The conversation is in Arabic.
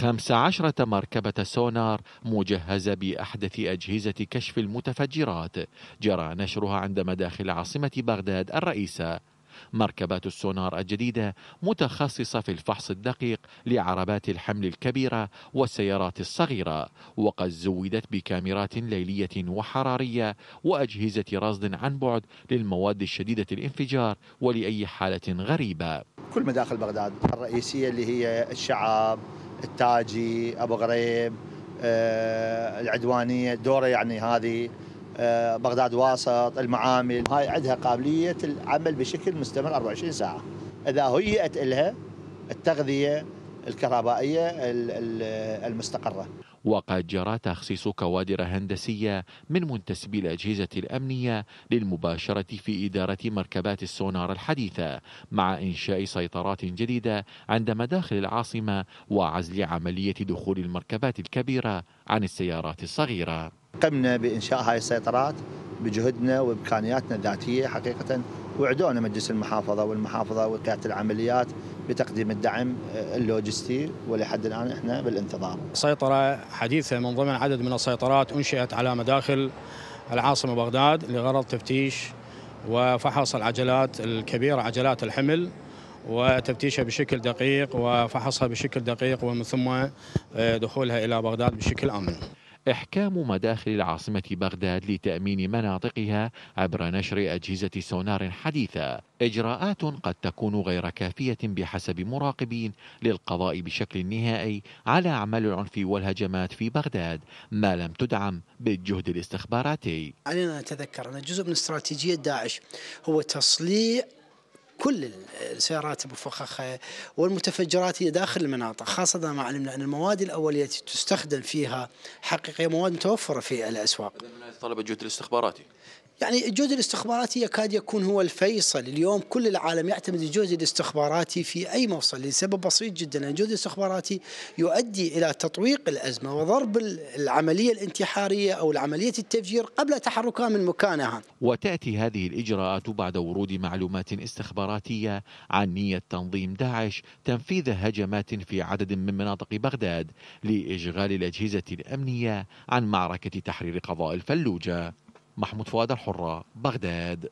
خمس عشرة مركبة سونار مجهزة بأحدث أجهزة كشف المتفجرات جرى نشرها عند مداخل عاصمة بغداد الرئيسة مركبات السونار الجديدة متخصصة في الفحص الدقيق لعربات الحمل الكبيرة والسيارات الصغيرة وقد زودت بكاميرات ليلية وحرارية وأجهزة رصد عن بعد للمواد الشديدة الانفجار ولأي حالة غريبة كل مداخل بغداد الرئيسية اللي هي الشعاب التاجي ابو غريب آه، العدوانيه دوره يعني هذه آه، بغداد واسط المعامل هاي عندها قابليه العمل بشكل مستمر 24 ساعه اذا هيئت لها التغذيه الكهربائيه المستقره وقد جرى تخصيص كوادر هندسية من منتسبي الأجهزة الأمنية للمباشرة في إدارة مركبات السونار الحديثة مع إنشاء سيطرات جديدة عند مداخل العاصمة وعزل عملية دخول المركبات الكبيرة عن السيارات الصغيرة قمنا بإنشاء هذه السيطرات بجهدنا وامكانياتنا الذاتيه حقيقه وعدونا مجلس المحافظه والمحافظه وقياده العمليات بتقديم الدعم آه، اللوجستي ولحد الان احنا بالانتظار. سيطره حديثه من ضمن عدد من السيطرات انشئت على مداخل العاصمه بغداد لغرض تفتيش وفحص العجلات الكبيره عجلات الحمل وتفتيشها بشكل دقيق وفحصها بشكل دقيق ومن ثم آه، دخولها الى بغداد بشكل امن. إحكام مداخل العاصمة بغداد لتأمين مناطقها عبر نشر أجهزة سونار حديثة إجراءات قد تكون غير كافية بحسب مراقبين للقضاء بشكل نهائي على أعمال العنف والهجمات في بغداد ما لم تدعم بالجهد الاستخباراتي علينا نتذكر أن جزء من استراتيجية داعش هو تصليع كل السيارات المفخخه والمتفجرات هي داخل المناطق خاصه ما علمنا ان المواد الاوليه التي تستخدم فيها حقيقيه مواد متوفره في الاسواق. طلب الجهد الاستخباراتي. يعني الجهد الاستخباراتي يكاد يكون هو الفيصل اليوم كل العالم يعتمد الجهد الاستخباراتي في أي موصل لسبب بسيط جدا يعني الجهد الاستخباراتي يؤدي إلى تطويق الأزمة وضرب العملية الانتحارية أو العملية التفجير قبل تحركها من مكانها وتأتي هذه الإجراءات بعد ورود معلومات استخباراتية الإماراتية عن نية تنظيم داعش تنفيذ هجمات في عدد من مناطق بغداد لإشغال الأجهزة الأمنية عن معركة تحرير قضاء الفلوجة محمود فؤاد الحرة بغداد